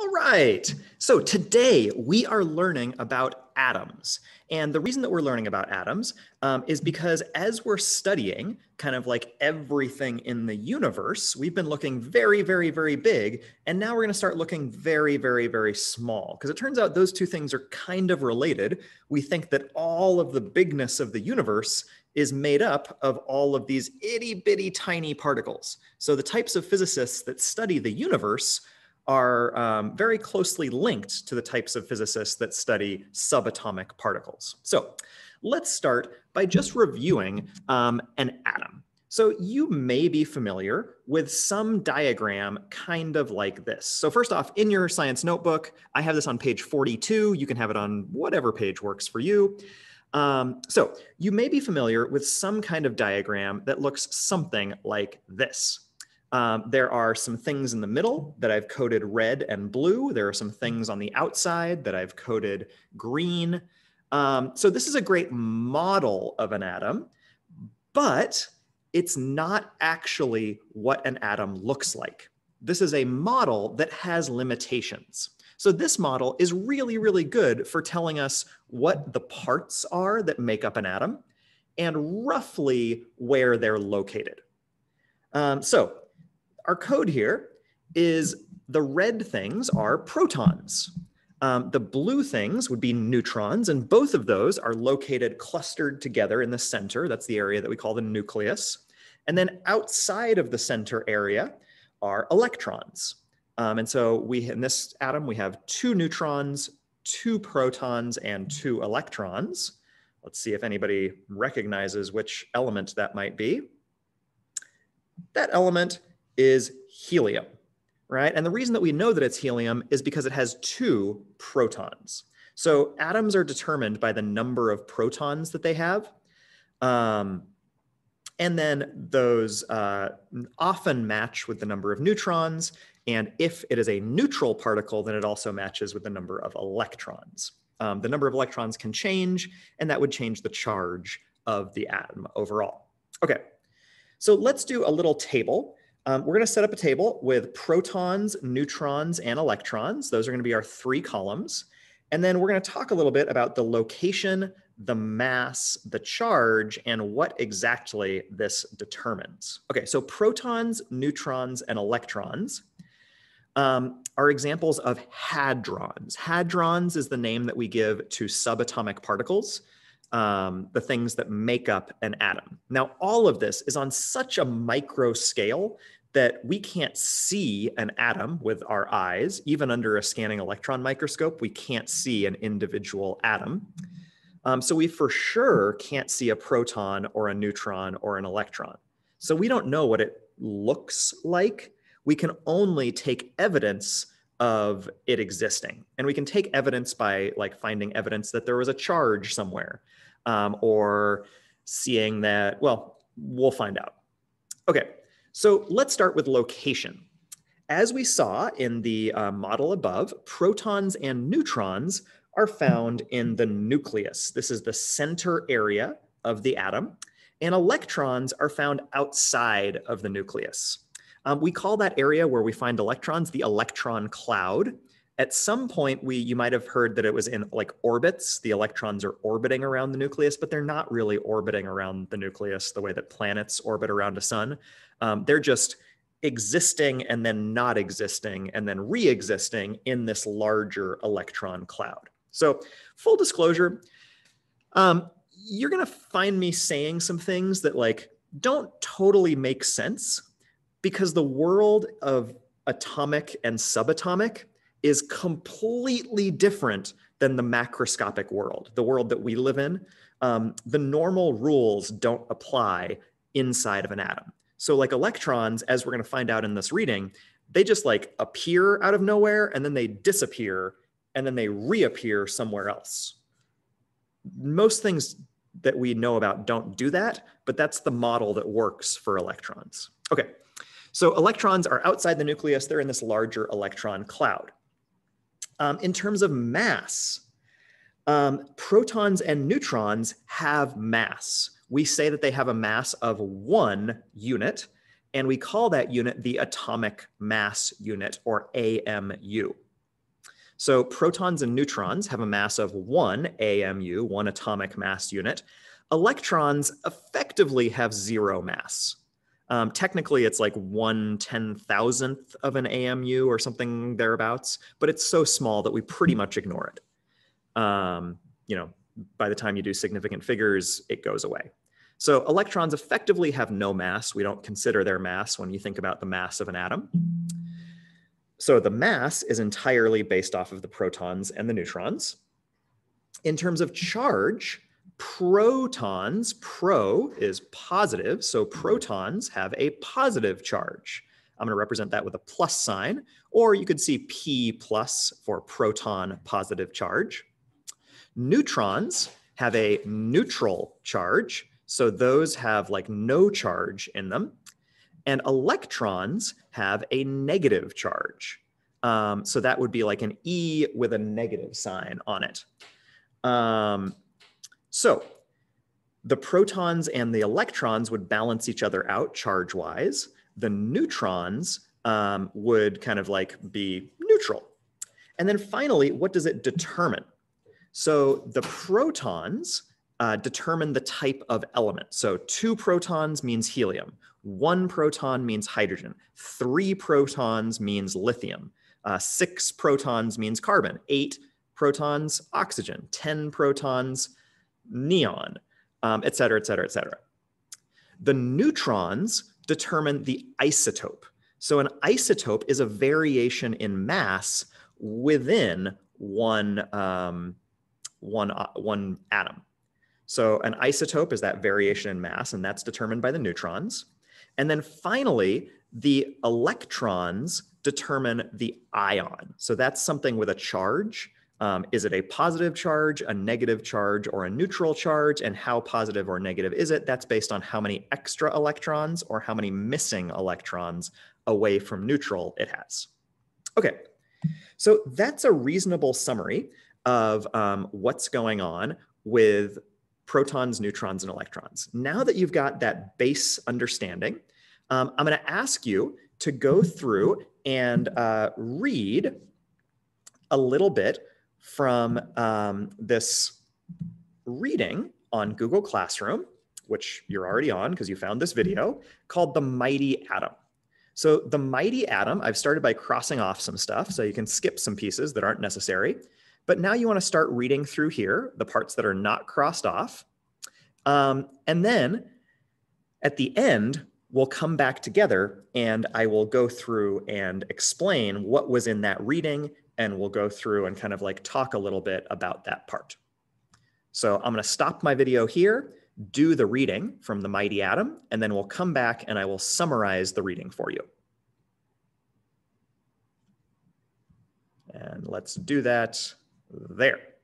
All right. So today we are learning about atoms. And the reason that we're learning about atoms um, is because as we're studying kind of like everything in the universe, we've been looking very, very, very big. And now we're going to start looking very, very, very small. Because it turns out those two things are kind of related. We think that all of the bigness of the universe is made up of all of these itty bitty tiny particles. So the types of physicists that study the universe are um, very closely linked to the types of physicists that study subatomic particles. So let's start by just reviewing um, an atom. So you may be familiar with some diagram kind of like this. So first off, in your science notebook, I have this on page 42. You can have it on whatever page works for you. Um, so you may be familiar with some kind of diagram that looks something like this. Um, there are some things in the middle that I've coded red and blue. There are some things on the outside that I've coded green. Um, so this is a great model of an atom, but it's not actually what an atom looks like. This is a model that has limitations. So this model is really, really good for telling us what the parts are that make up an atom and roughly where they're located. Um, so our code here is the red things are protons. Um, the blue things would be neutrons, and both of those are located clustered together in the center. That's the area that we call the nucleus. And then outside of the center area are electrons. Um, and so we in this atom, we have two neutrons, two protons, and two electrons. Let's see if anybody recognizes which element that might be. That element is helium, right? And the reason that we know that it's helium is because it has two protons. So atoms are determined by the number of protons that they have. Um, and then those uh, often match with the number of neutrons. And if it is a neutral particle, then it also matches with the number of electrons. Um, the number of electrons can change, and that would change the charge of the atom overall. Okay, so let's do a little table um, we're going to set up a table with protons, neutrons, and electrons. Those are going to be our three columns. And then we're going to talk a little bit about the location, the mass, the charge, and what exactly this determines. Okay, so protons, neutrons, and electrons um, are examples of hadrons. Hadrons is the name that we give to subatomic particles, um, the things that make up an atom. Now, all of this is on such a micro scale that we can't see an atom with our eyes, even under a scanning electron microscope, we can't see an individual atom. Um, so we for sure can't see a proton or a neutron or an electron. So we don't know what it looks like. We can only take evidence of it existing. And we can take evidence by like finding evidence that there was a charge somewhere um, or seeing that, well, we'll find out. Okay, so let's start with location. As we saw in the uh, model above, protons and neutrons are found in the nucleus. This is the center area of the atom. And electrons are found outside of the nucleus. Um, we call that area where we find electrons the electron cloud. At some point, we you might have heard that it was in like orbits. The electrons are orbiting around the nucleus, but they're not really orbiting around the nucleus the way that planets orbit around a sun. Um, they're just existing and then not existing and then re-existing in this larger electron cloud. So full disclosure, um, you're gonna find me saying some things that like don't totally make sense because the world of atomic and subatomic is completely different than the macroscopic world, the world that we live in. Um, the normal rules don't apply inside of an atom. So, like electrons, as we're going to find out in this reading, they just like appear out of nowhere and then they disappear and then they reappear somewhere else. Most things that we know about don't do that, but that's the model that works for electrons. Okay, so electrons are outside the nucleus, they're in this larger electron cloud. Um, in terms of mass, um, protons and neutrons have mass. We say that they have a mass of one unit, and we call that unit the atomic mass unit, or AMU. So protons and neutrons have a mass of one AMU, one atomic mass unit. Electrons effectively have zero mass. Um, technically, it's like one ten thousandth of an AMU or something thereabouts, but it's so small that we pretty much ignore it. Um, you know, by the time you do significant figures, it goes away. So electrons effectively have no mass. We don't consider their mass when you think about the mass of an atom. So the mass is entirely based off of the protons and the neutrons. In terms of charge, protons, pro is positive, so mm-hmm. protons have a positive charge. I'm going to represent that with a plus sign, or you could see P plus for proton positive charge. Neutrons have a neutral charge, so those have like no charge in them. And electrons have a negative charge. Um, so that would be like an E with a negative sign on it. Um, so the protons and the electrons would balance each other out charge wise. The neutrons um, would kind of like be neutral. And then finally, what does it determine? So the protons uh, determine the type of element. So two protons means helium, one proton means hydrogen, three protons means lithium, uh, six protons means carbon, eight protons, oxygen, 10 protons, neon, um, et cetera, et cetera, et cetera. The neutrons determine the isotope. So an isotope is a variation in mass within one, um, one, uh, one atom. So an isotope is that variation in mass, and that's determined by the neutrons. And then finally, the electrons determine the ion. So that's something with a charge. Um, is it a positive charge, a negative charge, or a neutral charge? And how positive or negative is it? That's based on how many extra electrons or how many missing electrons away from neutral it has. Okay, so that's a reasonable summary of um, what's going on with protons, neutrons, and electrons. Now that you've got that base understanding, um, I'm going to ask you to go through and uh, read a little bit from um, this reading on Google Classroom, which you're already on because you found this video, called The Mighty Atom. So the mighty atom, I've started by crossing off some stuff so you can skip some pieces that aren't necessary. But now you wanna start reading through here, the parts that are not crossed off. Um, and then at the end, we'll come back together and I will go through and explain what was in that reading and we'll go through and kind of like talk a little bit about that part. So I'm going to stop my video here, do the reading from the Mighty Atom, and then we'll come back and I will summarize the reading for you. And let's do that there.